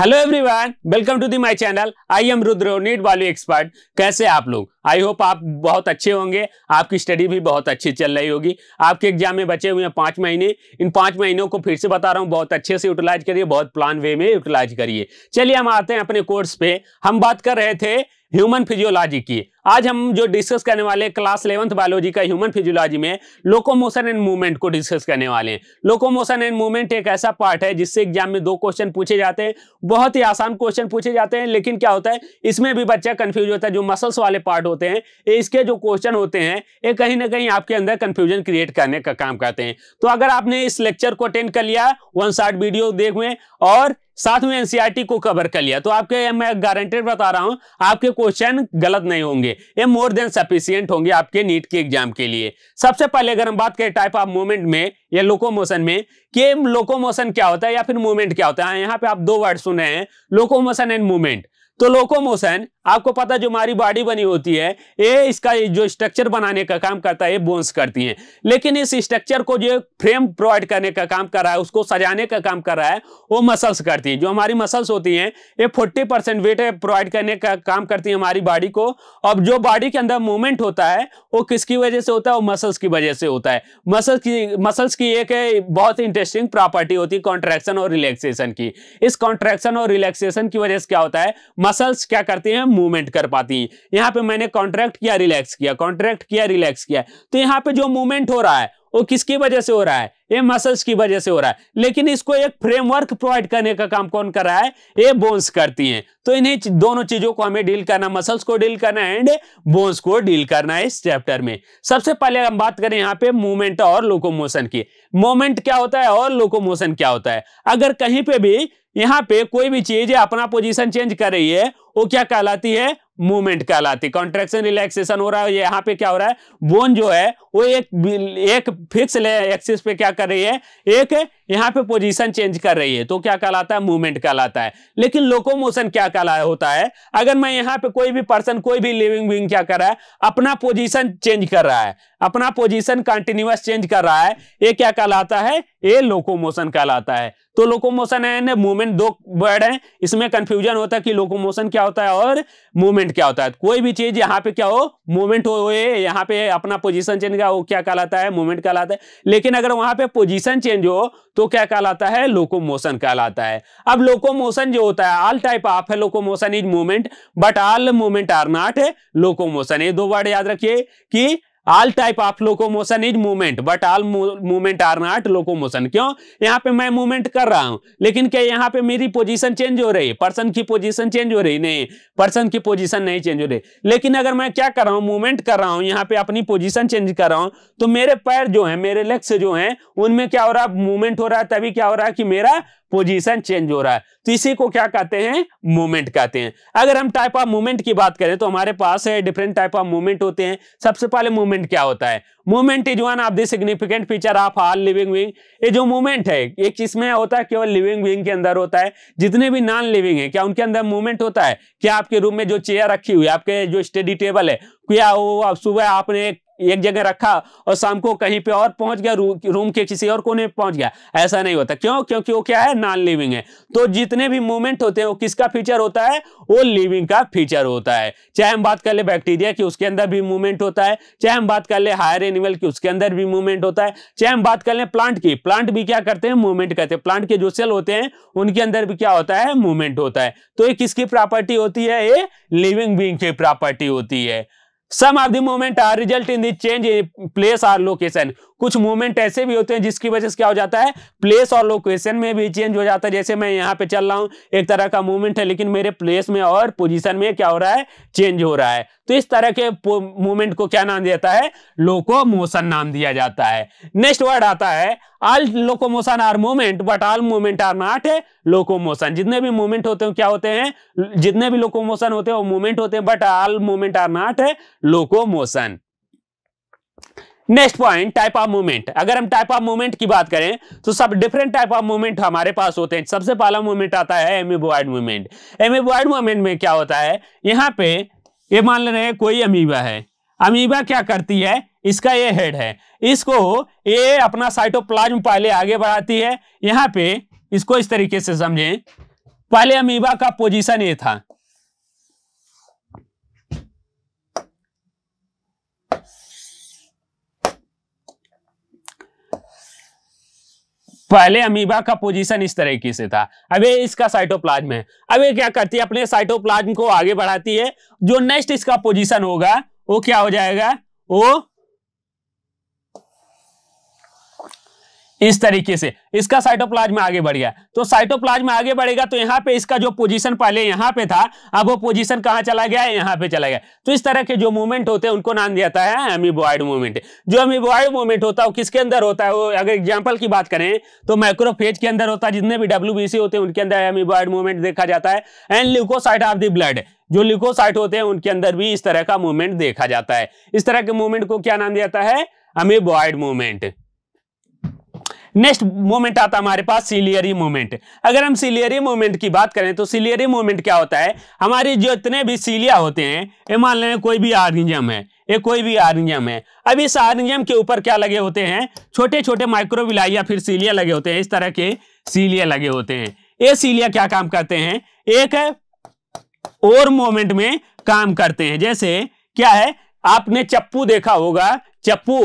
Hello everyone welcome to the my channel I am Rudra NEET वाली expert कैसे आप लोग आई होप आप बहुत अच्छे होंगे आपकी स्टडी भी बहुत अच्छी चल रही होगी आपके एग्जाम में बचे हुए हैं पाँच महीने इन पाँच महीनों को फिर से बता रहा हूँ बहुत अच्छे से यूटिलाइज करिए बहुत प्लान वे में यूटिलाइज करिए चलिए हम आते हैं अपने कोर्स पे हम बात कर रहे थे ह्यूमन फिजियोलॉजी की आज हम जो डिस्कस करने वाले क्लास इलेवंथ बायोलॉजी का ह्यूमन फिजियोलॉजी में लोकोमोशन एंड मूवमेंट को डिस्कस करने वाले हैं लोकोमोशन एंड मूवमेंट एक ऐसा पार्ट है जिससे एग्जाम में दो क्वेश्चन पूछे जाते हैं बहुत ही आसान क्वेश्चन पूछे जाते हैं लेकिन क्या होता है इसमें भी बच्चा कन्फ्यूज होता है जो मसल्स वाले पार्ट होते हैं इसके जो क्वेश्चन होते हैं ये कहीं ना कहीं आपके अंदर कन्फ्यूजन क्रिएट करने का काम करते हैं तो अगर आपने इस लेक्चर को अटेंड कर लिया वन साठ वीडियो देख हुए और साथ में एनसीआरटी e को कवर कर लिया तो आपके मैं गारंटेड बता रहा हूं आपके क्वेश्चन गलत नहीं होंगे होंगे ये मोर देन सफिशियंट होंगे आपके नीट के एग्जाम के लिए सबसे पहले अगर हम बात करें टाइप ऑफ मूवमेंट में या लोकोमोशन में कि लोकोमोशन क्या होता है या फिर मूवमेंट क्या होता है यहाँ पे आप दो वर्ड सुने हैं लोकोमोशन एंड मूवमेंट तो लोकोमोशन आपको पता जो हमारी बॉडी बनी होती है ये इसका जो स्ट्रक्चर बनाने का काम करता है ये बोन्स करती हैं लेकिन इस स्ट्रक्चर को जो फ्रेम प्रोवाइड करने का काम कर रहा है उसको सजाने का काम कर रहा है वो मसल्स करती हैं जो हमारी मसल्स होती हैं ये 40 परसेंट वेट प्रोवाइड करने का काम करती है हमारी बॉडी को अब जो बॉडी के अंदर मूवमेंट होता है वो किसकी वजह से होता है वो मसल्स की वजह से होता है मसल्स की मसल्स की एक बहुत इंटरेस्टिंग प्रॉपर्टी होती है कॉन्ट्रैक्शन और रिलैक्सेशन की इस कॉन्ट्रैक्शन और रिलैक्सेशन की वजह से क्या होता है मसल्स क्या करती है मूवमेंट कर पाती हैं यहाँ पे मैंने कॉन्ट्रैक्ट किया रिलैक्स किया कॉन्ट्रैक्ट किया रिलैक्स किया तो यहाँ पे जो मूवमेंट हो रहा है वो किसकी वजह से हो रहा है ये मसल्स की वजह से हो रहा है लेकिन इसको एक फ्रेमवर्क प्रोवाइड करने का काम कौन कर रहा है ये बोन्स करती हैं तो इन्हें दोनों चीजों को हमें डील करना मसल्स को डील करना है एंड बोन्स को डील करना है इस चैप्टर में सबसे पहले हम बात करें यहाँ पे मूवमेंट और लोकोमोशन की मूवमेंट क्या होता है और लोकोमोशन क्या होता है अगर कहीं पे भी यहां पे कोई भी चीज अपना पोजीशन चेंज कर रही है वो क्या कहलाती है मूवमेंट कहलाती है कॉन्ट्रेक्शन रिलैक्सेशन हो रहा है यहां पे क्या हो रहा है बोन जो है वो एक एक फिक्स एक्सिस पे क्या कर रही है एक यहाँ पे पोजीशन चेंज कर रही है तो क्या कहलाता है मूवमेंट कहलाता है लेकिन लोकोमोशन क्या कहला होता है अगर मैं यहाँ पे कोई भी पर्सन कोई भी लिविंग बींग क्या कर रहा है अपना पोजीशन चेंज कर रहा है अपना पोजीशन कंटिन्यूस चेंज कर रहा है ये क्या कहलाता है ये लोकोमोशन कहलाता है तो लोकोमोशन है मूवमेंट दो वर्ड है इसमें कंफ्यूजन होता है कि लोकोमोशन क्या होता है और मूवमेंट क्या होता है कोई भी चीज यहाँ पे क्या हो मूवमेंट हो यहाँ पे अपना पोजिशन चेंज जाएगा वो क्या कहलाता है मूवमेंट कहलाता है लेकिन अगर वहां पे पोजीशन चेंज हो तो क्या कहलाता है लोकोमोशन कहलाता है अब लोकोमोशन जो होता है ऑल टाइप ऑफ है locomotion is movement but all movement are not locomotion ये दो वर्ड याद रखिए कि all type of locomotion is movement but all movement are not locomotion क्यों यहाँ पे मैं मूवमेंट कर रहा हूं लेकिन क्या यहाँ पे मेरी पोजीशन चेंज हो रही है पर्सन की पोजीशन चेंज हो रही नहीं पर्सन की पोजीशन नहीं चेंज हो रही लेकिन अगर मैं क्या कर रहा हूँ मूवमेंट कर रहा हूँ यहाँ पे अपनी पोजिशन चेंज कर रहा हूँ तो मेरे पैर जो है मेरे लेग्स जो है उनमें क्या हो रहा है मूवमेंट हो रहा है तभी क्या हो रहा है कि मेरा पोजीशन चेंज हो रहा है तो इसी को क्या कहते हैं मूवमेंट कहते हैं अगर हम टाइप ऑफ मूवमेंट की बात करें तो हमारे पास है डिफरेंट टाइप ऑफ मूवमेंट होते हैं सबसे पहले मूवमेंट क्या होता है movement is one of the significant feature of all living wing ये जो मूवमेंट है ये किसमें होता है केवल लिविंग विंग के अंदर होता है जितने भी नॉन लिविंग है क्या उनके अंदर मूवमेंट होता है क्या आपके रूम में जो चेयर रखी हुई है आपके जो स्टडी टेबल है क्या वो सुबह आपने एक जगह रखा और शाम को कहीं पे और पहुंच गया रू, रूम के किसी और कोने पहुंच गया ऐसा नहीं होता क्यों क्योंकि वो क्या है नॉन लिविंग है तो जितने भी मूवमेंट होते हैं वो किसका फीचर होता है वो लिविंग का फीचर होता है चाहे हम बात कर ले बैक्टीरिया की उसके अंदर भी मूवमेंट होता है चाहे हम बात कर ले हायर एनिमल की उसके अंदर भी मूवमेंट होता है चाहे हम बात कर ले प्लांट की प्लांट भी क्या करते हैं मूवमेंट करते हैं प्लांट के जो सेल होते हैं उनके अंदर भी क्या होता है मूवमेंट होता है तो ये किसकी प्रॉपर्टी होती है ये लिविंग बींग की प्रॉपर्टी होती है some of the movement are result in the change place और लोकेशन कुछ मूवमेंट ऐसे भी होते हैं जिसकी वजह से क्या हो जाता है प्लेस और लोकेशन में भी चेंज हो जाता है जैसे मैं यहाँ पे चल रहा हूँ एक तरह का मूवमेंट है लेकिन मेरे प्लेस में और पोजीशन में क्या हो रहा है चेंज हो रहा है तो इस तरह के मूवमेंट को क्या नाम दिया है लोकोमोशन नाम दिया जाता है नेक्स्ट वर्ड आता है all locomotion are movement but all movement are not a locomotion जितने भी मूवमेंट होते हैं क्या होते हैं जितने भी लोकोमोशन होते हैं वो मूवमेंट होते हैं but all movement are not a locomotion next point type of movement अगर हम टाइप ऑफ मूवमेंट की बात करें तो सब डिफरेंट टाइप ऑफ मूवमेंट हमारे पास होते हैं सबसे पहला मूवमेंट आता है एमिबोइड मूवमेंट एमिबोइड मूवमेंट में क्या होता है यहाँ पे ये मान ले रहे हैं कोई अमीबा है अमीबा क्या करती है इसका ये हेड है इसको ये अपना साइटोप्लाज्म पहले आगे बढ़ाती है यहाँ पे इसको इस तरीके से समझें पहले अमीबा का पोजीशन ये था पहले अमीबा का पोजीशन इस तरीके से था अब ये इसका साइटोप्लाज्म है अब ये क्या करती है अपने साइटोप्लाज्म को आगे बढ़ाती है जो नेक्स्ट इसका पोजीशन होगा वो क्या हो जाएगा वो इस तरीके से इसका साइटोप्लाज्म आगे बढ़ गया तो साइटोप्लाज्म आगे बढ़ेगा तो यहाँ पे इसका जो पोजीशन पहले यहाँ पे था अब वो पोजीशन कहाँ चला गया है यहाँ पे चला गया तो इस तरह के जो मूवमेंट होते हैं उनको नाम दिया जाता है अमीबॉयड मूवमेंट जो अमीबॉयड मूवमेंट होता है वो किसके अंदर होता है वो अगर एग्जाम्पल की बात करें तो माइक्रोफेज के अंदर होता है जितने भी डब्ल्यू होते हैं उनके अंदर अमीबॉयड मूवमेंट देखा जाता है and leucocyte of the blood जो ल्यूकोसाइट होते हैं उनके अंदर भी इस तरह का मूवमेंट देखा जाता है इस तरह के मूवमेंट को क्या नाम दिया जाता है अमीबॉयड मूवमेंट नेक्स्ट मोमेंट आता है हमारे पास सिलियरी मोमेंट अगर हम सिलियरी मोमेंट की बात करें तो सिलियरी मोमेंट क्या होता है हमारे इतने भी सीलिया होते हैं ये मान लें कोई भी आर्निजम है ये कोई भी आर्नियम है अब इस आर्नियम के ऊपर क्या लगे होते हैं छोटे छोटे माइक्रोविलाई या फिर सीलिया लगे होते हैं इस तरह के सीलिया लगे होते हैं ये सीलिया क्या काम करते हैं एक और मोमेंट में काम करते हैं जैसे क्या है आपने चप्पू देखा होगा चप्पू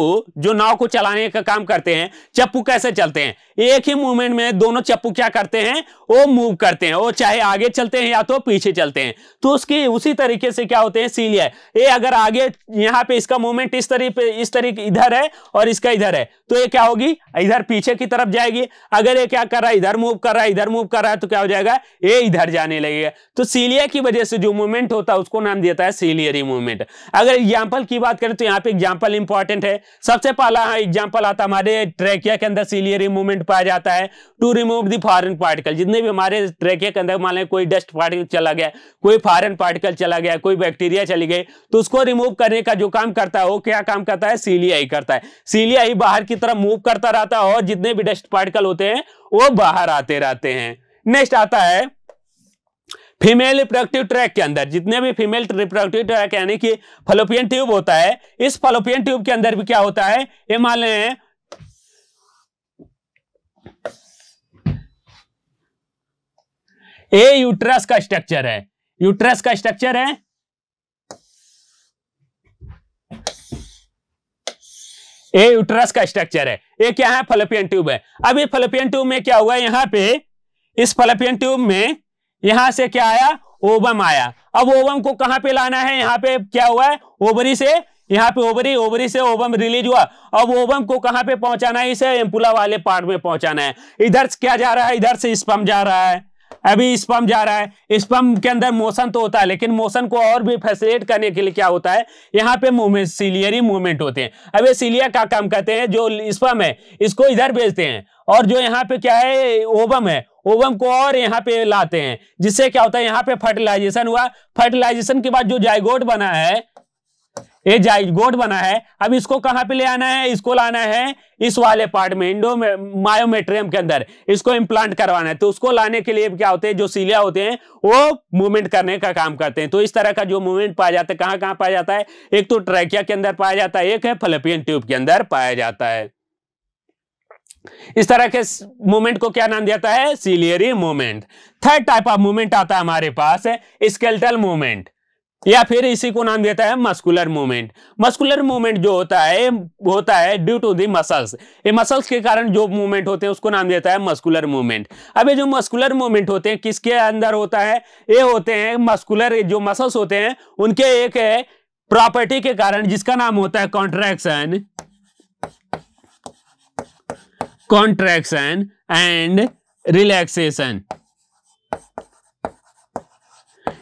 जो नाव को चलाने का काम करते हैं चप्पू कैसे चलते हैं एक ही मूवमेंट में दोनों चप्पू क्या करते हैं वो मूव करते हैं वो चाहे आगे चलते हैं या तो पीछे चलते हैं तो उसकी उसी तरीके से क्या होते हैं है। ये अगर आगे यहाँ पे इसका मूवमेंट इस तरीके इस तरीके इधर है और इसका इधर है तो ये क्या होगी इधर पीछे की तरफ जाएगी अगर ये क्या कर रहा है इधर मूव कर रहा है इधर मूव कर रहा है तो क्या हो जाएगा ये इधर जाने लगेगा तो सीलिया की वजह से जो मूवमेंट होता है उसको नाम देता है सीलियरी मूवमेंट अगर एग्जाम्पल की बात करें तो यहाँ पे एग्जाम्पल इंपॉर्टेंट इंपॉर्टेंट है सबसे पहला एग्जाम्पल आता हमारे ट्रेकिया के अंदर सीलियरी मूवमेंट पाया जाता है to remove the foreign particle जितने भी हमारे ट्रेकिया के अंदर मान लें कोई डस्ट पार्टिकल चला गया कोई फॉरन पार्टिकल चला गया कोई बैक्टीरिया चली गई तो उसको रिमूव करने का जो काम करता है वो क्या काम करता है सीलिया ही करता है सीलिया ही बाहर की तरफ मूव करता रहता है और जितने भी डस्ट पार्टिकल होते हैं वो बाहर आते रहते हैं नेक्स्ट आता है फीमेल रिप्रोडक्टिव ट्रैक के अंदर जितने भी फीमेल रिप्रोडक्टिव ट्रैक यानी कि फलोपियन ट्यूब होता है इस फलोपियन ट्यूब के अंदर भी क्या होता है ये मान लें ए यूट्रस का स्ट्रक्चर है यूट्रस का स्ट्रक्चर है ए यूट्रस का स्ट्रक्चर है ये क्या है फलोपियन ट्यूब है अब ये फलोपियन ट्यूब में क्या हुआ यहां पे इस फलोपियन ट्यूब में यहां से क्या आया ओबम आया अब ओबम को कहां पे लाना है यहाँ पे क्या हुआ है ओबरी से यहाँ पे ओबरी ओबरी से ओबम रिलीज हुआ अब ओबम को कहां पे पहुंचाना है इसे एम्पुला वाले पार्ट में पहुंचाना है इधर से क्या जा रहा है इधर से स्पम जा रहा है अभी स्पम जा रहा है स्पम के अंदर मोशन तो होता है लेकिन मोशन को और भी फैसिलेट करने के लिए क्या होता है यहाँ पे मूवमेंट सीलियरी मूवमेंट होते हैं अब ये सीलिया का काम करते हैं जो स्पम है इसको इधर भेजते हैं और जो यहाँ पे क्या है ओबम है ओवम को और यहाँ पे लाते हैं जिससे क्या होता है यहाँ पे फर्टिलाइजेशन हुआ फर्टिलाइजेशन के बाद जो जायगोट बना है ये जाइगोट बना है अब इसको कहां पे ले आना है इसको लाना है इस वाले पार्ट में इंडो मायोमेट्रियम के अंदर इसको इम्प्लांट करवाना है तो उसको लाने के लिए क्या होते हैं जो सीलिया होते हैं वो मूवमेंट करने का काम करते हैं तो इस तरह का जो मूवमेंट पाया जाता है कहां कहां पाया जाता है एक तो ट्रैकिया के अंदर पाया जाता है एक है फलेपियन ट्यूब के अंदर पाया जाता है इस तरह के मूवमेंट को क्या नाम दिया है ciliary movement third type of movement आता है हमारे पास स्केल्टल मूवमेंट या फिर इसी को नाम देता है मस्कुलर मूवमेंट मस्कुलर मूवमेंट जो होता है होता है ड्यू टू दी मसल्स ये मसल्स के कारण जो मूवमेंट होते हैं उसको नाम देता है मस्कुलर मूवमेंट अब ये जो मस्कुलर मूवमेंट होते हैं किसके अंदर होता है ये होते हैं मस्कुलर जो मसल्स होते हैं उनके एक है प्रॉपर्टी के कारण जिसका नाम होता है कॉन्ट्रैक्शन कॉन्ट्रैक्शन एंड रिलैक्सेशन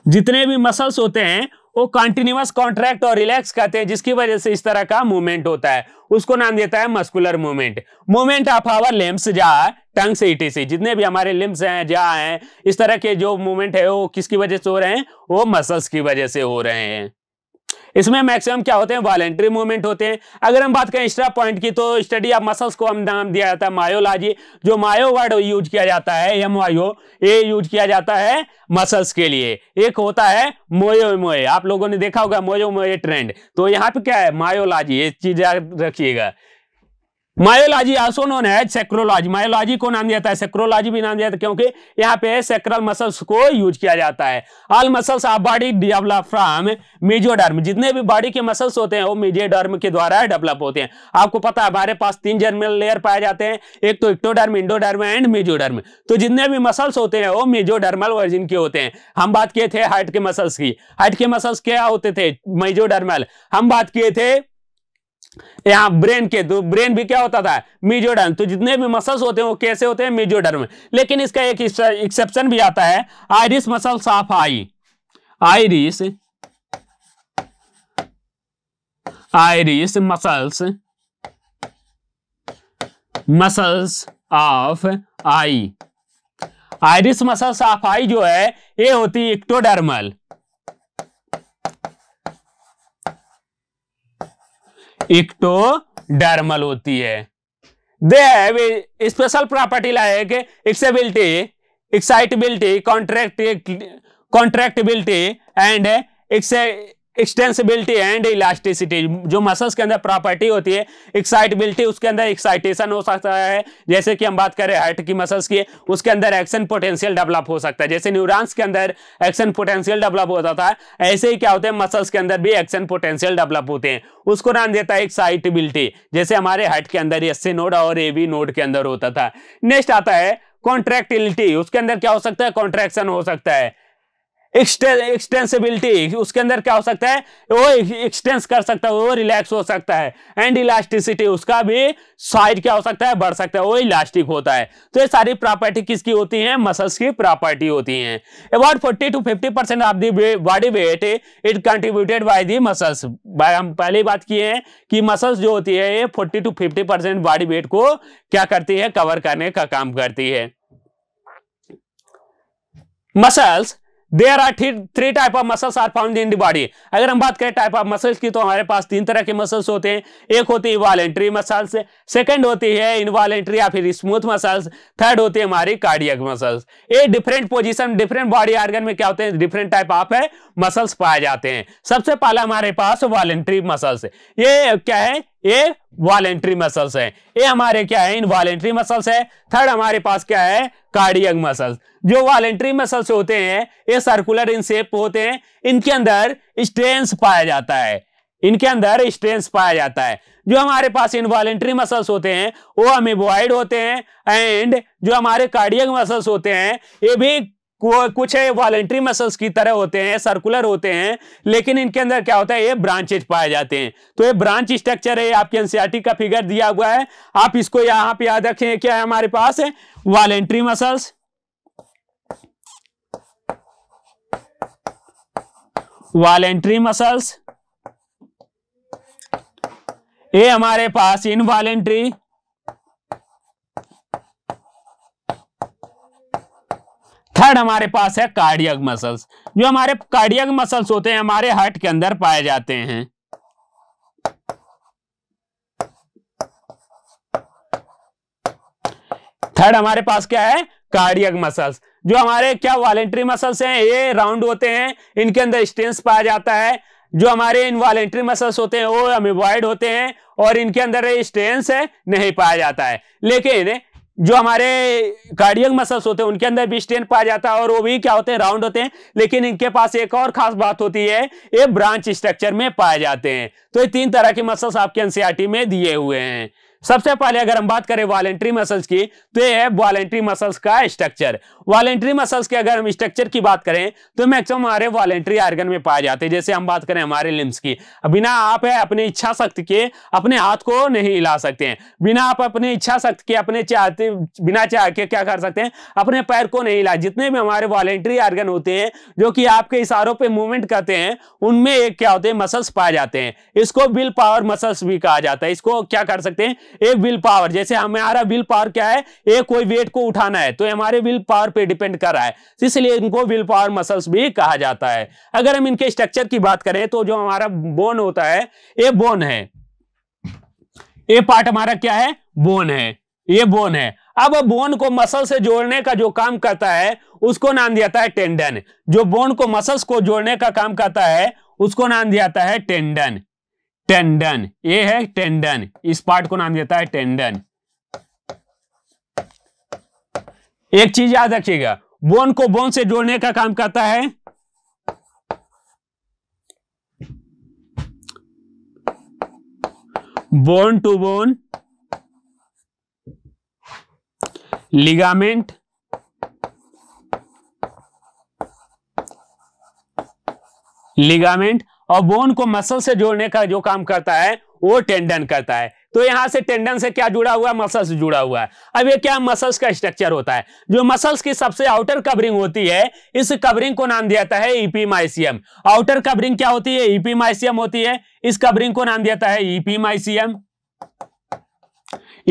जितने भी मसल्स होते हैं वो कॉन्टिन्यूस कॉन्ट्रैक्ट और रिलैक्स करते हैं जिसकी वजह से इस तरह का मूवमेंट होता है उसको नाम देता है muscular movement movement of our limbs जा टंग से से जितने भी हमारे लिम्स हैं जा हैं इस तरह के जो मूवमेंट है वो किसकी वजह से हो रहे हैं वो मसल्स की वजह से हो रहे हैं इसमें मैक्सिमम क्या होते हैं वॉलेंट्री मूवमेंट होते हैं अगर हम बात करें एक्स्ट्रा पॉइंट की तो स्टडी ऑफ मसल्स को हम नाम दिया जाता है मायोलॉजी जो मायो वर्ड यूज किया जाता है एम वायो ये यूज किया जाता है मसल्स के लिए एक होता है मोयो मोए आप लोगों ने देखा होगा मोयो मोए ट्रेंड तो यहाँ पे क्या है मायोलॉजी ये चीज रखिएगा मायोलॉजी आल्सो नोन है सेक्रोलॉजी मायोलॉजी को नाम दिया जाता है सेक्रोलॉजी भी नाम दिया जाता है क्योंकि यहाँ पे सेक्रल मसल्स को यूज किया जाता है all muscles of body develop from mesoderm जितने भी बॉडी के मसल्स होते हैं वो मेजोडर्म के द्वारा डेवलप होते हैं आपको पता है हमारे पास तीन जर्मल लेयर पाए जाते हैं एक तो इक्टोडर्म इंडोडर्म एंड मेजोडर्म तो जितने भी मसल्स होते हैं वो मेजोडर्मल वर्जिन के होते हैं हम बात किए थे हार्ट के मसल्स की हार्ट के मसल्स क्या होते थे मेजोडर्मल हम बात किए थे यहां ब्रेन के तो ब्रेन भी क्या होता था मीजोडर्म तो जितने भी मसल्स होते हैं वो कैसे होते हैं मीजोडर्म में लेकिन इसका एक एक्सेप्शन भी आता है iris muscle of eye iris iris muscles muscles of eye iris muscle साफ आई जो है ये होती इक्टोडर्मल इक्टोडर्मल तो होती है दे है special property like excibility excitability contract contractibility and exe extensibility and elasticity जो मसल्स के अंदर प्रॉपर्टी होती है एक्साइटबिलिटी उसके अंदर एक्साइटेशन हो सकता है जैसे कि हम बात करें हार्ट की मसल्स की उसके अंदर एक्शन पोटेंशियल डेवलप हो सकता है जैसे न्यूरॉन्स के अंदर एक्शन पोटेंशियल डेवलप हो जाता है ऐसे ही क्या होते हैं मसल्स के अंदर भी एक्शन पोटेंशियल डेवलप होते हैं उसको नाम देता है एक्साइटबिलिटी जैसे हमारे हार्ट के अंदर एस नोड और ए नोड के अंदर होता था नेक्स्ट आता है कॉन्ट्रैक्टिलिटी उसके अंदर क्या हो सकता है कॉन्ट्रैक्शन हो सकता है एक्सटेंसिबिलिटी उसके अंदर क्या हो सकता है वो एक्सटेंस कर सकता है वो रिलैक्स हो सकता है एंड इलास्टिसिटी उसका भी साइड क्या हो सकता है बढ़ सकता है वो इलास्टिक होता है तो ये सारी प्रॉपर्टी किसकी होती है मसल्स की प्रॉपर्टी होती है about forty to fifty percent of the body weight it contributed by the muscles हम पहले बात किए हैं कि मसल्स जो होती है ये forty to fifty percent body weight को क्या करती है कवर करने का काम करती है muscles there are three type of muscles are found in the body अगर हम बात करें टाइप ऑफ मसल्स की तो हमारे पास तीन तरह के मसल्स होते हैं एक होती है वॉलेंट्री मसल्स सेकंड होती है इनवॉलेंट्री या फिर स्मूथ मसल्स थर्ड होती है हमारी कार्डियक मसल्स ये different position different body organ में क्या होते हैं डिफरेंट टाइप ऑफ है मसल्स पाए जाते हैं सबसे पहला हमारे पास वॉलेंट्री मसल्स ये क्या है ये वॉलेंट्री मसल्स है ये हमारे क्या है इन वॉलेंट्री मसल्स है थर्ड हमारे पास क्या है कार्डियक मसल्स जो वॉलेंट्री मसल्स होते हैं ये सर्कुलर इन शेप होते हैं इनके अंदर स्ट्रेंस पाया जाता है इनके अंदर स्ट्रेंस पाया जाता है जो हमारे पास इनवॉलेंट्री मसल्स होते हैं वो अमीबॉइड होते हैं एंड जो हमारे कार्डियक मसल्स होते हैं ये भी कुछ है वॉलेंट्री मसल्स की तरह होते हैं सर्कुलर होते हैं लेकिन इनके अंदर क्या होता है ये ब्रांचेज पाए जाते हैं तो ये ब्रांच स्ट्रक्चर है आपके एनसीआरटी का फिगर दिया हुआ है आप इसको यहां पे याद रखें क्या है हमारे पास वॉलेंट्री मसल्स वॉलेंट्री मसल्स ये हमारे पास इनवॉलेंट्री थर्ड हमारे पास है कार्डियक मसल्स जो हमारे कार्डियक मसल्स होते हैं हमारे हार्ट के अंदर पाए जाते हैं थर्ड हमारे पास क्या है कार्डियक मसल्स जो हमारे क्या वॉलेंट्री मसल्स हैं ये राउंड होते हैं इनके अंदर स्टेंस पाया जाता है जो हमारे इन वॉलेंट्री मसल्स होते हैं वो अमिबॉइड होते हैं और इनके अंदर स्टेंस नहीं पाया जाता है लेकिन जो हमारे कार्डियक मसल्स होते हैं उनके अंदर भी स्ट्रेन पाया जाता है और वो भी क्या होते हैं राउंड होते हैं लेकिन इनके पास एक और खास बात होती है ये ब्रांच स्ट्रक्चर में पाए जाते हैं तो ये तीन तरह के मसल्स आपके एनसीआरटी में दिए हुए हैं सबसे पहले अगर हम बात करें वॉलेंट्री मसल्स की तो ये है वॉलेंट्री मसल्स का स्ट्रक्चर वॉलेंट्री मसल्स के अगर हम स्ट्रक्चर की बात करें तो मैक्सिमम हमारे वॉलेंट्री आर्गन में पाए जाते हैं जैसे हम बात करें हमारे लिम्स की बिना आप है अपने इच्छा शक्ति के अपने हाथ को नहीं हिला सकते हैं बिना आप अपने इच्छा शक्ति के अपने चाहते बिना चाह के क्या कर सकते हैं अपने पैर को नहीं हिला जितने भी हमारे वॉलेंट्री आर्गन होते हैं जो कि आपके इशारों पर मूवमेंट करते हैं उनमें एक क्या होते हैं मसल्स पाए जाते हैं इसको विल पावर मसल्स भी कहा जाता है इसको क्या कर सकते हैं एक विल पावर जैसे हमारा विल पावर क्या है एक कोई वेट को उठाना है तो हमारे विल पावर पे डिपेंड कर रहा है इसलिए इनको विल पावर मसल्स भी कहा जाता है अगर हम इनके स्ट्रक्चर की बात करें तो जो हमारा बोन होता है ये बोन है ये पार्ट हमारा क्या है बोन है ये बोन है अब बोन को मसल से जोड़ने का जो काम करता है उसको नाम दिया जाता है टेंडन जो बोन को मसल्स को जोड़ने का काम करता है उसको नाम दिया जाता है टेंडन टेंडन ये है टेंडन इस पार्ट को नाम देता है टेंडन एक चीज याद रखिएगा बोन को बोन से जोड़ने का काम करता है bone to bone ligament ligament और बोन को मसल से जोड़ने का जो काम करता है वो टेंडन करता है तो यहां से टेंडन से क्या जुड़ा हुआ है मसल्स जुड़ा हुआ है अब ये क्या मसल्स का स्ट्रक्चर होता है जो मसल्स की सबसे आउटर कवरिंग होती है इस कवरिंग को नाम दिया जाता है ईपीमाइसियम आउटर कवरिंग क्या होती है ईपीमाइसियम होती है इस कवरिंग को नाम दिया जाता है ईपीमाइसियम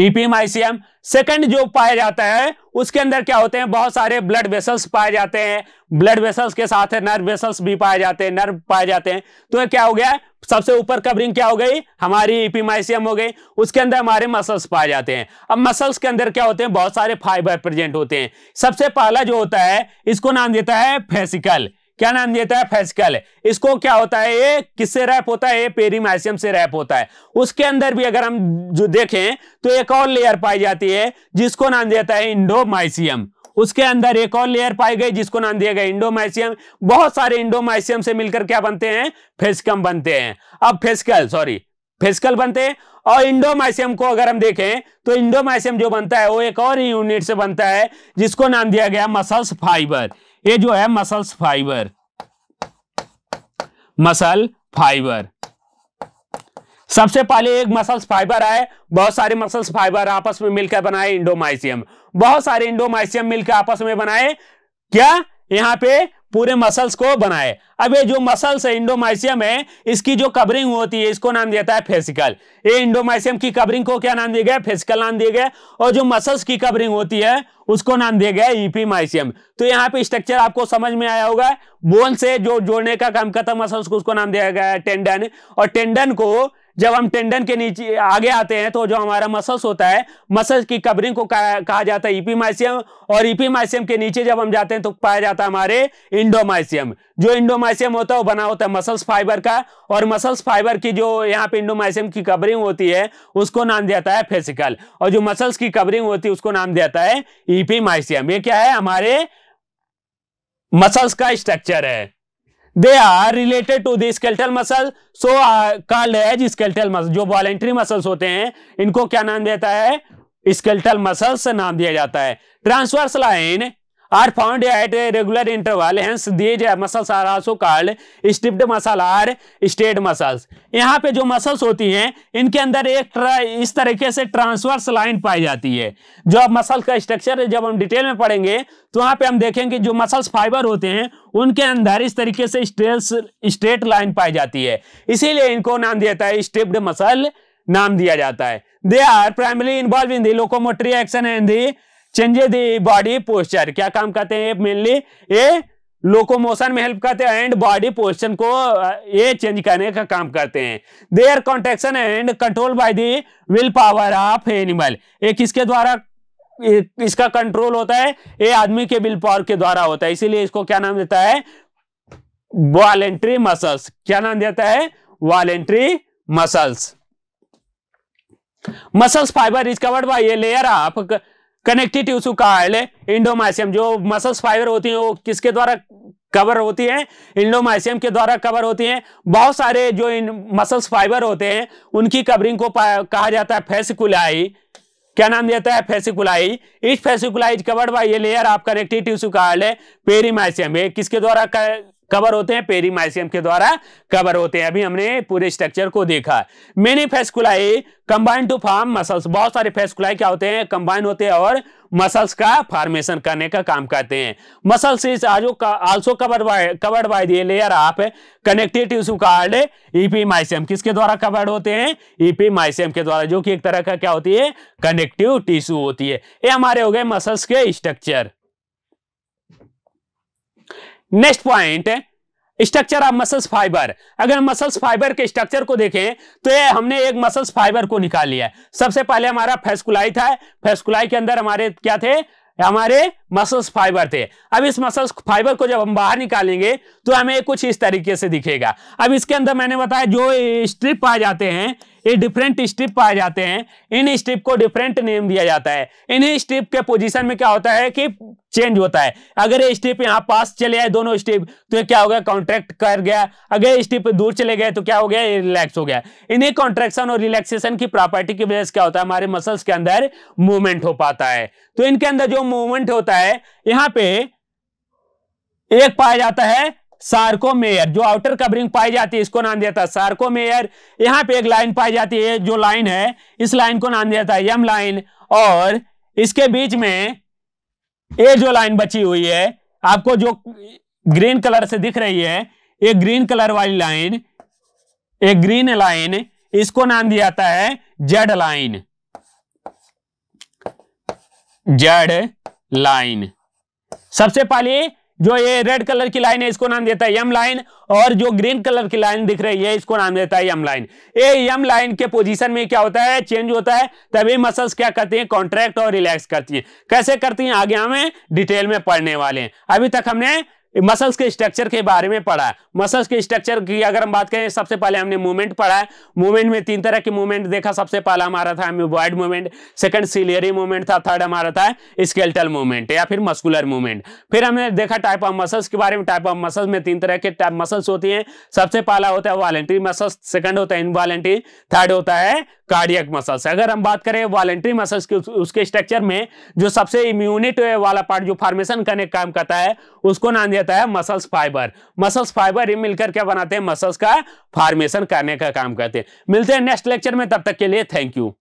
ईपीएम आईसीएम सेकंड जो पाया जाता है उसके अंदर क्या होते हैं बहुत सारे ब्लड वेसल्स पाए जाते हैं ब्लड वेसल्स के साथ नर्व वेसल्स भी पाए जाते हैं नर्व पाए जाते हैं तो क्या हो गया सबसे ऊपर कवरिंग क्या हो गई हमारी इपीमाइसियम e हो गई उसके अंदर हमारे मसल्स पाए जाते हैं अब मसल्स के अंदर क्या होते हैं बहुत सारे फाइबर प्रेजेंट होते हैं सबसे पहला जो होता है इसको नाम देता है फेसिकल क्या नाम देता है फेसिकल इसको क्या होता है ये किससे रैप होता है ये पेरीमाइसियम से रैप होता है उसके अंदर भी अगर हम जो देखें तो एक और लेयर पाई जाती है जिसको नाम देता है इंडोमाइसियम उसके अंदर एक और लेयर पाई गई जिसको नाम दिया गया इंडोमाइसियम बहुत सारे इंडोमाइसियम से मिलकर क्या बनते हैं फेसिकम बनते हैं अब फेसिकल सॉरी फेसिकल बनते हैं और इंडोमाइसियम को अगर हम देखें तो इंडोमाइसियम जो बनता है वो एक और यूनिट से बनता है जिसको नाम दिया गया मसल्स फाइबर ये जो है मसल्स फाइबर मसल फाइबर सबसे पहले एक मसल्स फाइबर आए बहुत सारे मसल्स फाइबर आपस में मिलकर बनाए इंडोमाइसियम बहुत सारे इंडोमाइसियम मिलकर आपस में बनाए क्या यहां पे पूरे मसल्स को बनाए अब ये जो मसल्स है इंडोमाइसियम है इसकी जो कवरिंग होती है इसको नाम देता है फेसिकल ये इंडोमाइसियम की कवरिंग को क्या नाम दिया गया फेसिकल नाम दिया गया और जो मसल्स की कवरिंग होती है उसको नाम दिया गया ईपीमाइसियम तो यहाँ पे स्ट्रक्चर आपको समझ में आया होगा बोन से जो जोड़ने का काम करता मसल्स को उसको नाम दिया गया है टेंडन और टेंडन को जब हम टेंडन के नीचे आगे आते हैं तो जो हमारा मसल्स होता है मसल्स की कवरिंग को कहा जाता है इपीमाइसियम और इपीमाइसियम के नीचे जब हम जाते हैं तो पाया जाता है हमारे इंडोमाइसियम जो इंडोमाइसियम होता है वो बना होता है मसल्स फाइबर का और मसल्स फाइबर की जो यहाँ पे इंडोमाइसियम की कवरिंग होती है उसको नाम दिया जाता है फेसिकल और जो मसल्स की कवरिंग होती है उसको नाम दिया जाता है ईपीमाइसियम ये क्या है हमारे मसल्स का स्ट्रक्चर है they are related to the skeletal muscle so called as skeletal muscle जो वॉलेंट्री मसल्स होते हैं इनको क्या नाम देता है स्केल्टल मसल्स नाम दिया जाता है transverse line are found at regular interval hence these muscles are also called called muscle are or muscles muscles यहाँ पे जो मसल्स होती हैं इनके अंदर एक इस तरीके से ट्रांसवर्स लाइन पाई जाती है जो अब मसल का structure जब हम डिटेल में पढ़ेंगे तो यहाँ पे हम देखेंगे जो मसल्स फाइबर होते हैं उनके अंदर इस तरीके से स्ट्रेट लाइन पाई जाती है इसीलिए इनको नाम दिया जाता है स्टिप्ड मसल नाम दिया जाता है they are primary involve in the locomotory action and the changes the body posture क्या काम करते हैं मेनली ये लोकोमोशन में हेल्प करते हैं एंड बॉडी पोजिशन को ये चेंज करने का काम करते हैं they are contraction and control by the will power of animal ये किसके द्वारा इसका कंट्रोल होता है ये आदमी के विल पावर के द्वारा होता है इसीलिए इसको क्या नाम देता है वॉलेंट्री मसल्स क्या नाम देता है voluntary muscles muscles fiber is covered by a layer of connective tissue कहा है इंडोमाइसियम जो मसल्स फाइबर होती है वो किसके द्वारा कवर होती है इंडोमाइसियम के द्वारा कवर होती है बहुत सारे जो इन मसल्स फाइबर होते हैं उनकी कवरिंग को कहा जाता है फेसिकुलाई क्या नाम देता है fasciculi is fasciculi covered by ये लेयर आप कनेक्टिव टिश्यू कहा है पेरीमाइसियम ये किसके द्वारा कवर होते हैं पेरीमाइसियम के द्वारा कवर होते हैं अभी हमने पूरे स्ट्रक्चर को देखा many fasciculi combine to form muscles बहुत सारे फेस्कुलाई क्या होते हैं कंबाइन होते हैं और मसल्स का फॉर्मेशन करने का काम करते हैं muscles is also covered by covered by the layer of connective tissue called epimysium किसके द्वारा कवर्ड होते हैं ईपी e माइसियम के द्वारा जो कि एक तरह का क्या होती है कनेक्टिव टिश्यू होती है ये हमारे हो गए मसल्स के structure next point structure of muscles fiber अगर मसल्स फाइबर के स्ट्रक्चर को देखें तो ये हमने एक मसल्स फाइबर को निकाल लिया सबसे पहले हमारा फेस्कुलाई था फेस्कुलाई के अंदर हमारे क्या थे हमारे मसल्स फाइबर थे अब इस मसल्स फाइबर को जब हम बाहर निकालेंगे तो हमें कुछ इस तरीके से दिखेगा अब इसके अंदर मैंने बताया जो स्ट्रिप आ जाते हैं ये डिफरेंट स्ट्रिप पाए जाते हैं इन स्ट्रिप को डिफरेंट नेम दिया जाता है इन्हीं स्ट्रिप के पोजीशन में क्या होता है कि चेंज होता है अगर ये स्ट्रिप यहाँ पास चले आए दोनों स्ट्रिप तो ये क्या हो गया कॉन्ट्रैक्ट कर गया अगर स्ट्रिप स्टेप दूर चले गए तो क्या हो गया ये रिलैक्स हो गया इन्हें कॉन्ट्रेक्शन और रिलैक्सेशन की प्रॉपर्टी की वजह से क्या होता है हमारे मसल्स के अंदर मूवमेंट हो पाता है तो इनके अंदर जो मूवमेंट होता है यहाँ पे एक पाया जाता है सार्कोमेयर जो आउटर कवरिंग पाई जाती है इसको नाम दिया था सार्कोमेयर यहाँ पे एक लाइन पाई जाती है जो लाइन है इस लाइन को नाम दिया था यम लाइन और इसके बीच में ये जो लाइन बची हुई है आपको जो ग्रीन कलर से दिख रही है ये ग्रीन कलर वाली लाइन एक ग्रीन लाइन इसको नाम दिया जाता है जेड लाइन जेड लाइन सबसे पहले जो ये रेड कलर की लाइन है इसको नाम देता है यम लाइन और जो ग्रीन कलर की लाइन दिख रही है इसको नाम देता है यम लाइन ये यम लाइन के पोजीशन में क्या होता है चेंज होता है तभी मसल्स क्या करती हैं कॉन्ट्रैक्ट और रिलैक्स करती हैं कैसे करती हैं आगे हमें डिटेल में पढ़ने वाले हैं अभी तक हमने मसल्स के स्ट्रक्चर के बारे में पढ़ा है मसल्स के स्ट्रक्चर की अगर हम बात करें सबसे पहले हमने मूवमेंट पढ़ा है मूवमेंट में तीन तरह के मूवमेंट देखा सबसे पहला हमारा था amoeboid movement second ciliary movement था थर्ड हमारा था स्केल्टल मूवमेंट या फिर मस्कुलर मूवमेंट फिर हमने देखा टाइप ऑफ मसल्स के बारे में टाइप ऑफ मसल्स में तीन तरह के टाइप मसल्स होती हैं सबसे पहला होता है वॉलेंट्री मसल्स सेकंड होता है इनवॉलेंट्री थर्ड होता है कार्डियक मसल्स अगर हम बात करें वॉलेंट्री मसल्स के उसके स्ट्रक्चर में जो सबसे इम्यूनिट वाला पार्ट जो फॉर्मेशन करने काम करता है उसको नाम दिया देता है मसल्स फाइबर मसल्स फाइबर ही मिलकर क्या बनाते हैं मसल्स का फॉर्मेशन करने का काम करते हैं मिलते हैं नेक्स्ट लेक्चर में तब तक के लिए थैंक यू